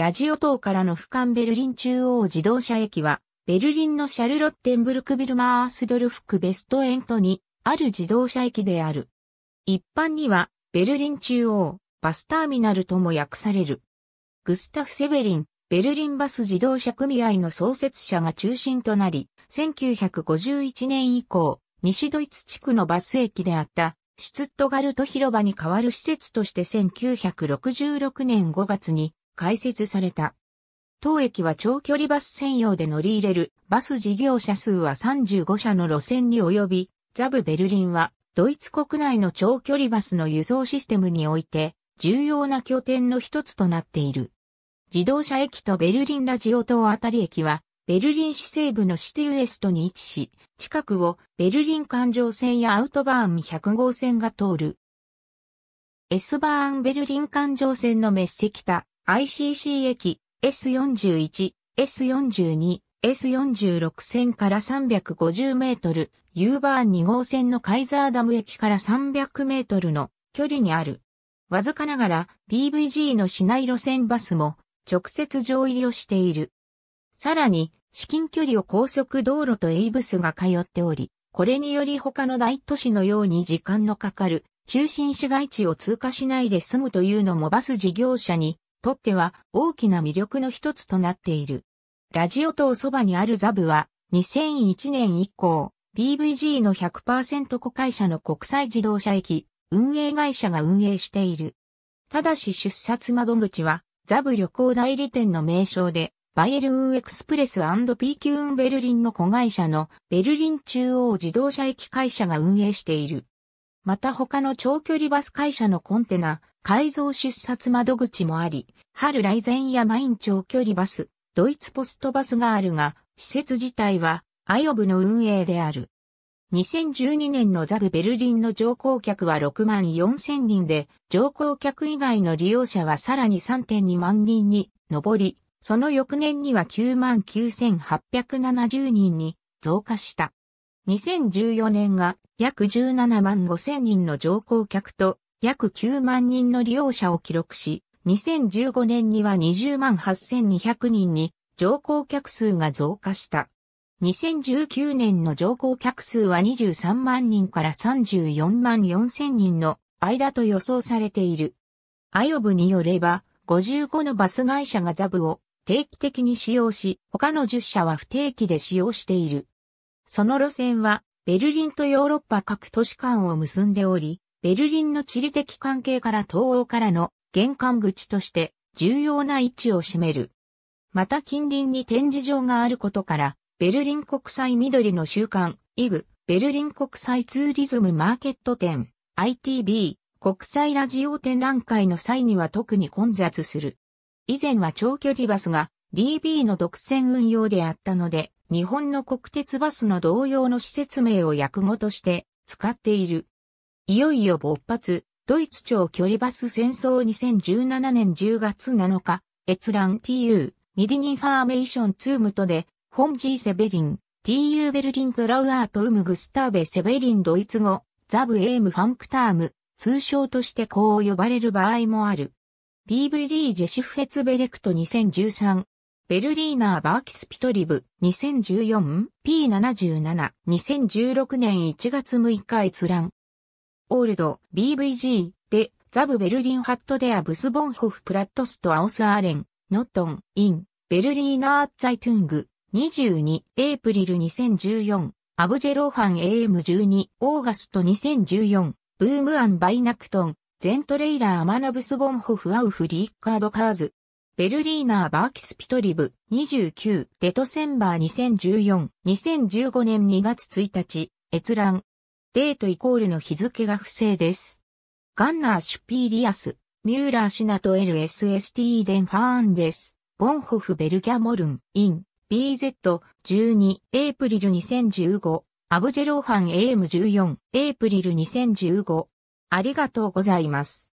ラジオ塔からの俯瞰ベルリン中央自動車駅は、ベルリンのシャルロッテンブルクビルマースドルフクベストエントにある自動車駅である。一般には、ベルリン中央、バスターミナルとも訳される。グスタフ・セベリン、ベルリンバス自動車組合の創設者が中心となり、1951年以降、西ドイツ地区のバス駅であった、シュツットガルト広場に代わる施設として1966年5月に開設された。当駅は長距離バス専用で乗り入れるバス事業者数は35社の路線に及び、ザブベルリンはドイツ国内の長距離バスの輸送システムにおいて重要な拠点の一つとなっている。自動車駅とベルリンラジオ島あたり駅はベルリン市西部のシティウエストに位置し、近くをベルリン環状線やアウトバーン100号線が通る。S バーンベルリン環状線のメッセ ICC 駅 S41、S42、S46 線から350メートル、ユーバーン2号線のカイザーダム駅から300メートルの距離にある。わずかながら PVG の市内路線バスも直接上入りをしている。さらに、至近距離を高速道路とエイブスが通っており、これにより他の大都市のように時間のかかる中心市街地を通過しないで済むというのもバス事業者にとっては大きな魅力の一つとなっている。ラジオ塔そばにあるザブは2001年以降、BVG の100%子会社の国際自動車駅、運営会社が運営している。ただし出札窓口は、ザブ旅行代理店の名称で、バイエルンエクスプレス &P キューンベルリンの子会社のベルリン中央自動車駅会社が運営している。また他の長距離バス会社のコンテナ、改造出札窓口もあり、春来前やマイン長距離バス、ドイツポストバスがあるが、施設自体はアヨブの運営である。2012年のザブベルリンの乗降客は6万4千人で、乗降客以外の利用者はさらに3.2万人に上り、その翌年には9万9870人に増加した。2014年が約17万5千人の乗降客と約9万人の利用者を記録し、2015年には20万8200人に乗降客数が増加した。2019年の乗降客数は23万人から34万4千人の間と予想されている。アヨブによれば、55のバス会社がザブを定期的に使用し、他の10社は不定期で使用している。その路線は、ベルリンとヨーロッパ各都市間を結んでおり、ベルリンの地理的関係から東欧からの玄関口として重要な位置を占める。また近隣に展示場があることから、ベルリン国際緑の週間、イグ、ベルリン国際ツーリズムマーケット展、ITB、国際ラジオ展覧会の際には特に混雑する。以前は長距離バスが DB の独占運用であったので、日本の国鉄バスの同様の施設名を訳語として使っている。いよいよ勃発、ドイツ長距離バス戦争2017年10月7日、閲覧 TU、ミディニファーメーションツームとで、ン・ジー・セベリン、TU ベルリントラウアートウムグスターベセベリンドイツ語、ザブエームファンクターム、通称としてこう呼ばれる場合もある。p v g ジェシフヘツベレクト2013ベルリーナーバーキスピトリブ 2014P77 2016年1月6日閲覧。オールド BVG でザブベルリンハットデアブスボンホフプラットストアオスアーレンノットンインベルリーナーツァイトゥング22エイプリル2014アブジェローファン AM12 オーガスト2014ブームアンバイナクトンゼントレイラーアマナブスボンホフアウフリーカードカーズベルリーナー・バーキスピトリブ、29、デトセンバー2014、2015年2月1日、閲覧。デートイコールの日付が不正です。ガンナー・シュピーリアス、ミューラー・シナト LSST デン・ファーンベス、ボンホフ・ベルギャ・モルン、イン、BZ、12、エイプリル2015、アブジェローハン AM14、エイプリル2015。ありがとうございます。